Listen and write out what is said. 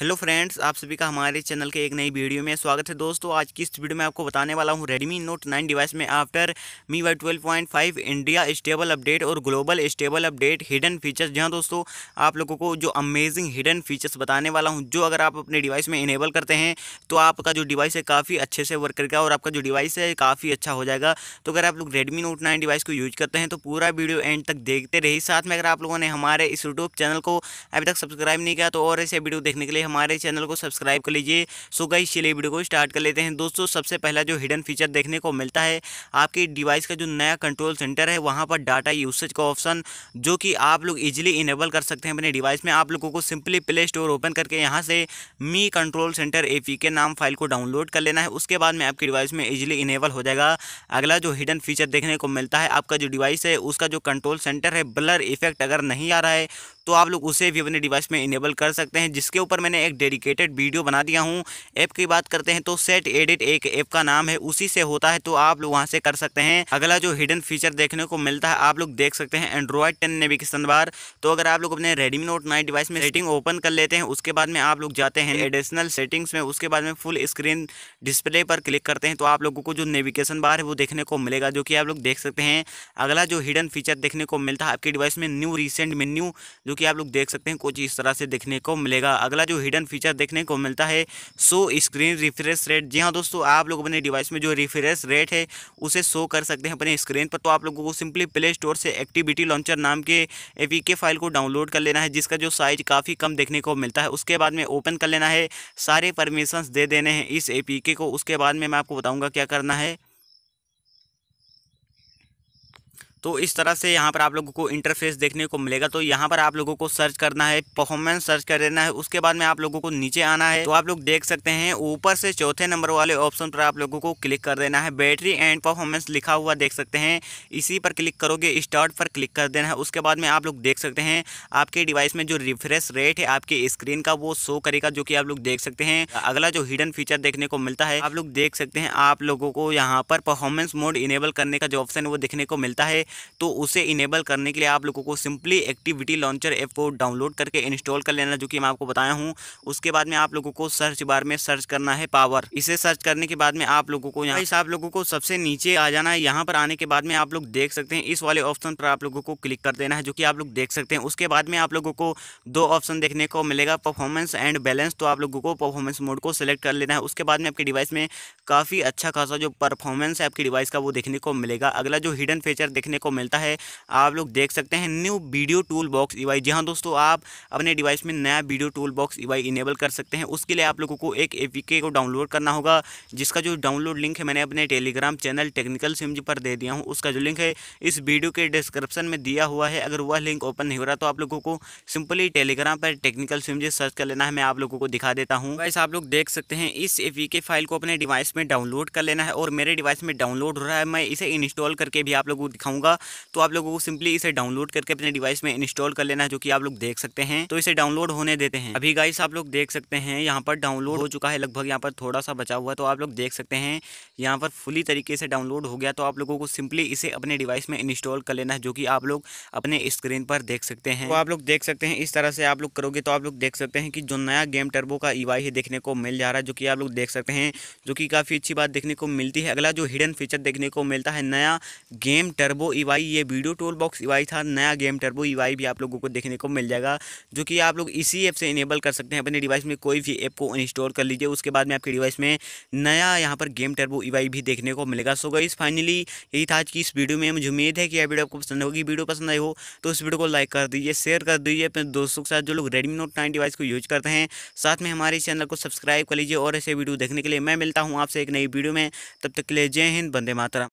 hello friends आप सभी का हमारे चैनल के एक नई वीडियो में स्वागत है दोस्तों आज की इस वीडियो में आपको बताने वाला हूं Redmi Note 9 डिवाइस में after MIUI twelve point five India stable update और global stable update hidden features जहां दोस्तों आप लोगों को जो अमेजिंग हिडन फीचर्स बताने वाला हूँ जो अगर आप अपने डिवाइस में इनेबल करते हैं तो आपका जो डिवाइस है काफ़ी अच्छे से वर्क करेगा और आपका जो डिवाइस है काफ़ी अच्छा हो जाएगा तो अगर आप लोग रेडमी नोट नाइन डिवाइस को यूज करते हैं तो पूरा वीडियो एंड तक देखते रहिए साथ में अगर आप लोगों ने हमारे इस यूट्यूब चैनल को अभी तक सब्सक्राइब नहीं किया तो और ऐसे वीडियो देखने के लिए हमारे चैनल को सब्सक्राइब कर लीजिए सो गई चलिए वीडियो को स्टार्ट कर लेते हैं दोस्तों सबसे पहला जो हिडन फीचर देखने को मिलता है आपकी डिवाइस का जो नया कंट्रोल सेंटर है वहाँ पर डाटा यूसेज का ऑप्शन जो कि आप लोग इजिली इनेबल कर सकते हैं अपने डिवाइस में आप लोगों को सिंपली प्ले स्टोर ओपन करके यहाँ से मी कंट्रोल सेंटर ए के नाम फाइल को डाउनलोड कर लेना है उसके बाद में आपकी डिवाइस में इजिली इनेबल हो जाएगा अगला जो हिडन फीचर देखने को मिलता है आपका जो डिवाइस है उसका जो कंट्रोल सेंटर है ब्लर इफेक्ट अगर नहीं आ रहा है तो आप लोग उसे भी अपने डिवाइस में इनेबल कर सकते हैं जिसके ऊपर मैंने एक डेडिकेटेड वीडियो बना दिया हूँ ऐप की बात करते हैं तो सेट एडिट एक ऐप का नाम है उसी से होता है तो आप लोग वहाँ से कर सकते हैं अगला जो हिडन फीचर देखने को मिलता है आप लोग देख सकते हैं एंड्रॉयड टेन नेविगेशन बार तो अगर आप लोग अपने रेडमी नोट नाइन डिवाइस में सेटिंग ओपन कर लेते हैं उसके बाद में आप लोग जाते हैं एडिशनल सेटिंग्स में उसके बाद में फुल स्क्रीन डिस्प्ले पर क्लिक करते हैं तो आप लोगों को जो नेविगेशन बार है वो देखने को मिलेगा जो कि आप लोग देख सकते हैं अगला जो हिडन फीचर देखने को मिलता है आपके डिवाइस में न्यू रिसेंट मेन्यू जो कि आप लोग देख सकते हैं कुछ इस तरह से देखने को मिलेगा अगला जो हिडन फीचर देखने को मिलता है सो स्क्रीन रिफ्रेश रेट जी हाँ दोस्तों आप लोग अपने डिवाइस में जो रिफ्रेश रेट है उसे शो कर सकते हैं अपने स्क्रीन पर तो आप लोगों को सिंपली प्ले स्टोर से एक्टिविटी लॉन्चर नाम के ए फाइल को डाउनलोड कर लेना है जिसका जो साइज काफ़ी कम देखने को मिलता है उसके बाद में ओपन कर लेना है सारे परमिशंस दे देने हैं इस ए को उसके बाद में मैं आपको बताऊँगा क्या करना है तो इस तरह से यहाँ पर आप लोगों को इंटरफेस देखने को मिलेगा तो यहाँ पर आप लोगों को सर्च करना है परफॉर्मेंस सर्च कर देना है उसके बाद में आप लोगों को नीचे आना है तो आप लोग देख सकते हैं ऊपर से चौथे नंबर वाले ऑप्शन पर आप लोगों को क्लिक कर देना है बैटरी एंड परफॉर्मेंस लिखा हुआ देख सकते हैं इसी पर क्लिक करोगे स्टार्ट पर क्लिक कर देना है उसके बाद में आप लोग देख सकते हैं आपके डिवाइस में जो रिफ्रेश रेट है आपकी स्क्रीन का वो शो करेगा जो कि आप लोग देख सकते हैं अगला जो हिडन फीचर देखने को मिलता है आप लोग देख सकते हैं आप लोगों को यहाँ पर परफॉर्मेंस मोड इनेबल करने का जो ऑप्शन है वो देखने को मिलता है तो उसे इनेबल करने के लिए आप लोगों को सिंपली एक्टिविटी लॉन्चर ऐप को डाउनलोड करके इंस्टॉल कर लेना जो कि मैं आपको बताया हूँ उसके बाद में आप लोगों को सर्च बार में सर्च करना है पावर इसे सर्च करने के बाद में आप लोगों को यहाँ आप लोगों को सबसे नीचे आ जाना है यहाँ पर आने के बाद में आप लोग देख सकते हैं इस वाले ऑप्शन पर आप लोगों को क्लिक कर देना है जो कि आप लोग देख सकते हैं उसके बाद में आप लोगों को दो ऑप्शन देखने को मिलेगा परफॉर्मेंस एंड बैलेंस तो आप लोगों को परफॉर्मेंस मोड को सिलेक्ट कर लेना है उसके बाद में आपके डिवाइस में काफ़ी अच्छा खासा जो परफॉर्मेंस है आपकी डिवाइस का वो देखने को मिलेगा अगला जो हिडन फीचर देखने को आपको मिलता है आप लोग देख सकते हैं न्यू वीडियो टूल बॉक्स ई जी हाँ दोस्तों आप अपने डिवाइस में नया वीडियो टूल बॉक्स ई इनेबल कर सकते हैं उसके लिए आप लोगों को एक ए को डाउनलोड करना होगा जिसका जो डाउनलोड लिंक है मैंने अपने टेलीग्राम चैनल टेक्निकल सिम्स पर दे दिया हूँ उसका जो लिंक है इस वीडियो के डिस्क्रिप्शन में दिया हुआ है अगर वह लिंक ओपन नहीं हो रहा तो आप लोगों को सिंपली टेलीग्राम पर टेक्निकल सिम्स सर्च कर लेना है मैं आप लोगों को दिखा देता हूँ वैसे आप लोग देख सकते हैं इस ए फाइल को अपने डिवाइस में डाउनलोड कर लेना है और मेरे डिवाइस में डाउनलोड हो रहा है मैं इसे इंस्टॉल करके भी आप लोगों को दिखाऊंगा दूंगा तो आप लोगों को सिंपली इसे डाउनलोड करके अपने डिवाइस में इंस्टॉल कर लेना जो कि आप लोग देख सकते हैं तो इसे डाउनलोड होने देते हैं अभी गाइस आप लोग देख सकते हैं यहाँ पर डाउनलोड हो चुका है लगभग यहाँ पर थोड़ा सा बचा हुआ तो आप लोग देख सकते हैं यहाँ पर फुली तरीके से डाउनलोड हो गया तो आप लोगों को सिंपली इसे अपने डिवाइस में इंस्टॉल कर लेना जो कि आप लोग अपने स्क्रीन पर देख सकते हैं तो आप लोग देख सकते हैं इस तरह से आप लोग करोगे तो आप लोग देख सकते हैं कि जो नया गेम टर्बो का ई e है देखने को मिल जा रहा है जो कि आप लोग देख सकते हैं जो कि काफ़ी अच्छी बात देखने को मिलती है अगला जो हिडन फीचर देखने को मिलता है नया गेम टर्बो ईवाई e ये वीडियो टोल बॉक्स ईवाई था नया गेम टर्बो ईवाई भी आप लोगों को देखने को मिल जाएगा जो कि आप लोग इसी ऐप से इनेबल कर सकते हैं अपने डिवाइस में कोई भी ऐप को इंस्टॉल कर लीजिए उसके बाद में आपके डिवाइस में नया यहाँ पर गेम टर्बो ईवाई भी देखने को मिलेगा सो गई फाइनली यही था आज की इस वीडियो में मुझे उम्मीद है कि यह वीडियो आपको पसंद होगी वीडियो पसंद आई हो तो उस वीडियो को लाइक कर दीजिए शेयर कर दीजिए अपने दोस्तों के साथ जो लोग रेडमी नोट नाइन डिवाइस को यूज करते हैं साथ में हमारे चैनल को सब्सक्राइब कर लीजिए और ऐसे वीडियो देखने के लिए मैं मिलता हूँ आपसे एक नई वीडियो में तब तक के लिए जय हिंद बंदे मात्रा